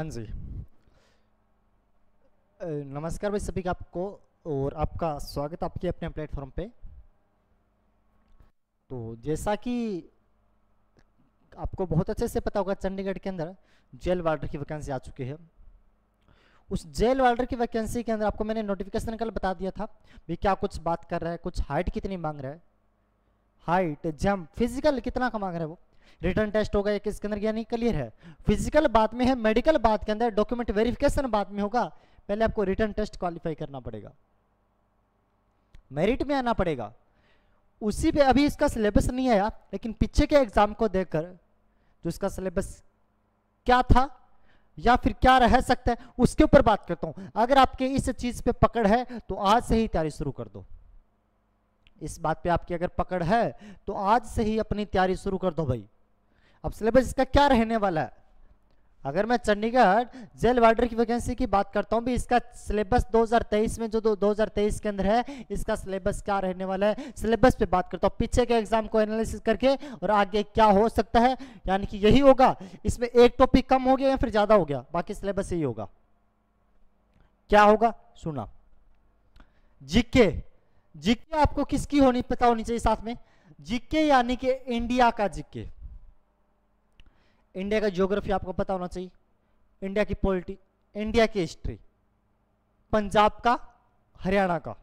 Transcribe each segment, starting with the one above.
हाँ जी नमस्कार भाई सभी का आपको और आपका स्वागत आपके अपने प्लेटफॉर्म पे तो जैसा कि आपको बहुत अच्छे से पता होगा चंडीगढ़ के अंदर जेल वार्डर की वैकेंसी आ चुकी है उस जेल वार्डर की वैकेंसी के अंदर आपको मैंने नोटिफिकेशन कल बता दिया था भी क्या कुछ बात कर रहा है कुछ हाइट कितनी मांग रहा है हाइट जम फिजिकल कितना का मांग रहा है वो रिटर्न टेस्ट होगा या किसके अंदर यानी क्लियर है फिजिकल बात में है मेडिकल बात के अंदर डॉक्यूमेंट वेरिफिकेशन बात में होगा पहले आपको रिटर्न टेस्ट क्वालिफाई करना पड़ेगा मेरिट में आना पड़ेगा उसी पे अभी इसका सिलेबस नहीं आया लेकिन पीछे के एग्जाम को देखकर जो इसका सिलेबस क्या था या फिर क्या रह सकता है उसके ऊपर बात करता हूं अगर आपके इस चीज पे पकड़ है तो आज से ही तैयारी शुरू कर दो इस बात पे आपकी अगर पकड़ है तो आज से ही अपनी तैयारी शुरू कर दो भाई अब सिलेबस इसका क्या रहने वाला है अगर मैं चंडीगढ़ जेल वार्डर की वैकेंसी की बात करता हूँ भी इसका सिलेबस 2023 में जो 2023 के अंदर है इसका सिलेबस क्या रहने वाला है सिलेबस पे बात करता हूँ पीछे के एग्जाम को एनालिसिस करके और आगे क्या हो सकता है यानी कि यही होगा इसमें एक टॉपिक कम हो गया या फिर ज़्यादा हो गया बाकी सिलेबस यही होगा क्या होगा सुना जीके जीके आपको किसकी होनी पता होनी चाहिए साथ में जीके यानी कि इंडिया का जीके इंडिया का जियोग्राफी आपको पता होना चाहिए इंडिया की पॉलिटी इंडिया की हिस्ट्री पंजाब का हरियाणा का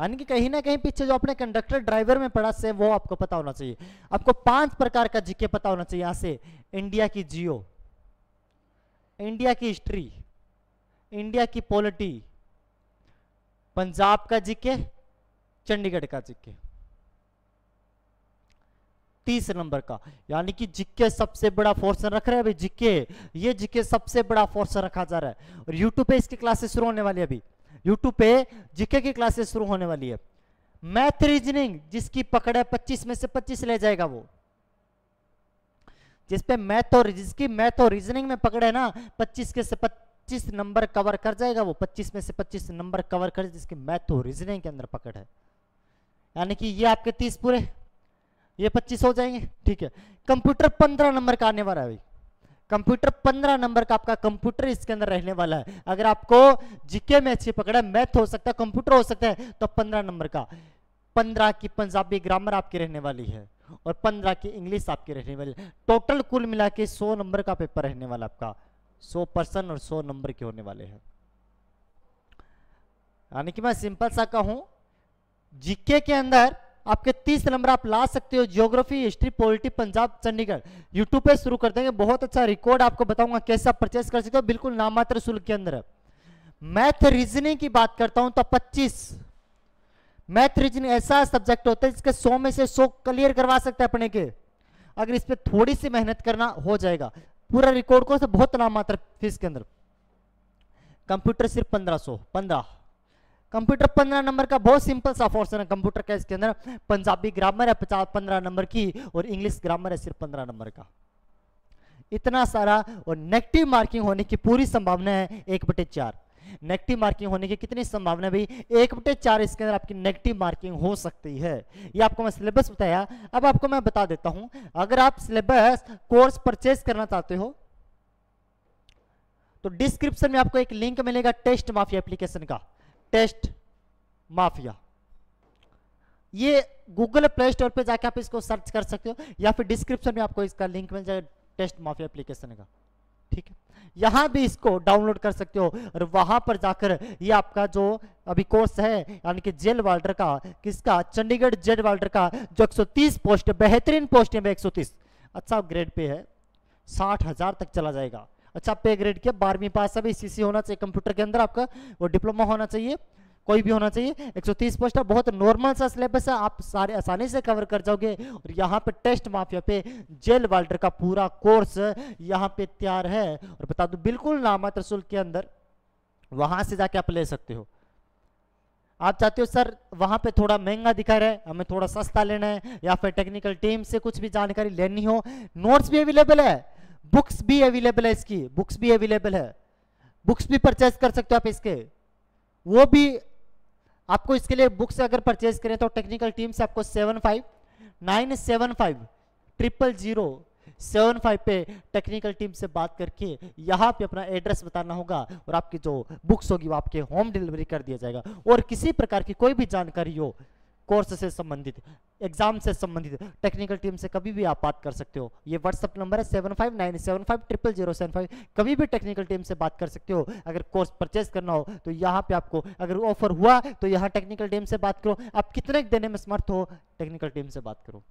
यानी कि कहीं ना कहीं पीछे जो अपने कंडक्टर ड्राइवर में पड़ा से वो आपको पता होना चाहिए आपको पांच प्रकार का जीके पता होना चाहिए यहां से इंडिया की जियो इंडिया की हिस्ट्री इंडिया की पॉलिटी पंजाब का जीके चंडीगढ़ का जीके तीस नंबर का यानी कि जिक्के सबसे बड़ा फोर्सन रख रहे हैं अभी जिक्के ये जिक्के सबसे बड़ा फोर्सन रखा जा रहा है और यूट्यूब पे इसकी क्लासेस शुरू होने वाली है अभी यूट्यूब पे जिक्के की क्लासेस शुरू होने वाली है मैथ रीजनिंग जिसकी पकड़ है पच्चीस में से पच्चीस ले जाएगा वो जिसपे मैथ और जिसकी मैथ और रीजनिंग में पकड़े ना पच्चीस के से पच्चीस नंबर कवर कर जाएगा वो पच्चीस में से पच्चीस नंबर कवर कर जिसकी मैथ और रीजनिंग के अंदर पकड़ है यानी कि ये आपके तीस पूरे ये पच्चीस हो जाएंगे ठीक है कंप्यूटर पंद्रह नंबर का आने वाला है भाई कंप्यूटर पंद्रह नंबर का आपका कंप्यूटर इसके अंदर रहने वाला है अगर आपको जीके में अच्छी पकड़ा है मैथ हो सकता है कंप्यूटर हो सकता है तो पंद्रह नंबर का पंद्रह की पंजाबी ग्रामर आपकी रहने वाली है और पंद्रह की इंग्लिश आपकी रहने वाली है टोटल कुल मिला के सौ नंबर का पेपर रहने वाला आपका सो पर्सन और सो नंबर के होने वाले हैं यानी कि मैं सिंपल सा कहूं जीके के अंदर आपके तीस नंबर आप ला सकते हो geography history polity Punjab Chandigarh YouTube पे शुरू कर देंगे बहुत अच्छा रिकॉर्ड आपको बताऊंगा कैसे आप परचेस कर सकते हो बिल्कुल नामात्र शुल्क के अंदर मैथ रीजनिंग की बात करता हूं तो 25 मैथ रीजनिंग ऐसा सब्जेक्ट होता है जिसके 100 में से 100 क्लियर करवा सकते हैं अपने के अगर इस पर थोड़ी सी मेहनत करना हो जाएगा पूरा रिकॉर्ड को बहुत नाम मात्र फीस के अंदर कंप्यूटर सिर्फ पंद्रह सौ पंद्रह कंप्यूटर पंद्रह नंबर का बहुत सिंपल सा फोर्सन है कंप्यूटर का इसके अंदर पंजाबी ग्रामर है पचास पंद्रह नंबर की और इंग्लिश ग्रामर है सिर्फ पंद्रह नंबर का इतना सारा और नेगेटिव मार्किंग होने की पूरी संभावना है एक बटे चार नेगेटिव मार्किंग होने की कितनी संभावना भी एक बटे चार इसके अंदर आपकी नेगेटिव मार्किंग हो सकती है ये आपको मैं सिलेबस बताया अब आपको मैं बता देता हूं अगर आप सिलेबस कोर्स परचेज करना चाहते हो तो डिस्क्रिप्शन में आपको एक लिंक मिलेगा टेस्ट माफिया एप्लीकेशन का टेस्ट माफिया ये गूगल प्ले स्टोर पे जाके आप इसको सर्च कर सकते हो या फिर डिस्क्रिप्शन में आपको इसका लिंक मिल जाएगा टेस्ट माफिया एप्लीकेशन का ठीक है यहां भी इसको डाउनलोड कर सकते हो और वहां पर जाकर ये आपका जो अभी कोर्स है यानी कि जेल वाल्डर का किसका चंडीगढ़ जेल वाल्डर का जो 130 पोस्ट बेहतरीन पोस्ट है 130 अच्छा ग्रेड पे है साठ हजार तक चला जाएगा अच्छा पे ग्रेड किया बारहवीं पास है सी होना चाहिए कंप्यूटर के अंदर आपका वो डिप्लोमा होना चाहिए कोई भी होना चाहिए 130 पोस्ट है बहुत नॉर्मल सा सिलेबस है आप सारे आसानी से कवर कर जाओगे और यहाँ पे टेस्ट माफिया पे जेल वाल्टर का पूरा कोर्स यहाँ पे तैयार है और बता दो बिल्कुल नामात्र शुल्क के अंदर वहां से जाके आप ले सकते हो आप चाहते हो सर वहाँ पे थोड़ा महंगा दिखा रहा है हमें थोड़ा सस्ता लेना है या फिर टेक्निकल टीम से कुछ भी जानकारी लेनी हो नोट्स भी अवेलेबल है बुक्स भी अवेलेबल है इसकी बुक्स भी अवेलेबल है बुक्स भी परचेज कर सकते हो आप इसके वो भी आपको इसके लिए बुक्स अगर परचेज करें तो टेक्निकल टीम से आपको seven five nine seven five triple zero seven five पे टेक्निकल टीम से बात करके यहाँ पे अपना एड्रेस बताना होगा और आपकी जो बुक्स होगी वो आपके होम डिलीवरी कर दिया जाएगा और किसी प्रकार की कोई भी जानकारी हो कोर्स से संबंधित एग्जाम से संबंधित टेक्निकल टीम से कभी भी आप बात कर सकते हो ये व्हाट्सअप नंबर है seven five nine seven five triple zero seven five कभी भी टेक्निकल टीम से बात कर सकते हो अगर कोर्स परचेज करना हो तो यहाँ पे आपको अगर ऑफर हुआ तो यहाँ टेक्निकल टीम से बात करो आप कितने देने में समर्थ हो टेक्निकल टीम से बात करो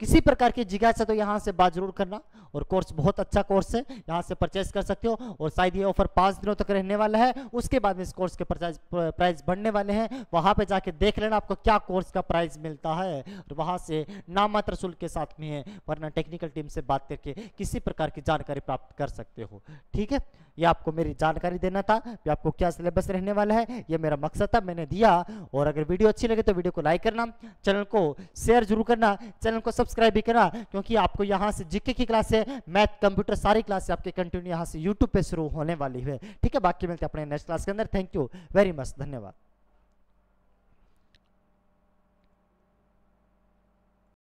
किसी प्रकार की जिज्ञासा तो यहाँ से बात जरूर करना और कोर्स बहुत अच्छा कोर्स है यहाँ से परचेज कर सकते हो और शायद ये ऑफर पाँच दिनों तक रहने वाला है उसके बाद में इस कोर्स के प्राइस बढ़ने वाले हैं वहाँ पे जाके देख लेना आपको क्या कोर्स का प्राइस मिलता है और वहाँ से मात्र शुल्क के साथ में है वरना टेक्निकल टीम से बात करके किसी प्रकार की जानकारी प्राप्त कर सकते हो ठीक है ये आपको मेरी जानकारी देना था कि आपको क्या सिलेबस रहने वाला है ये मेरा मकसद था मैंने दिया और अगर वीडियो अच्छी लगे तो वीडियो को लाइक करना चैनल को शेयर जरूर करना चैनल को सब सब्सक्राइब भी करना क्योंकि आपको यहाँ से जीके की क्लास है मैथ कंप्यूटर सारी क्लास आपके कंटिन्यू यहाँ से यूट्यूब पे शुरू होने वाली है ठीक है बाकी मिलते हैं अपने नेक्स्ट क्लास के अंदर थैंक यू वेरी मच धन्यवाद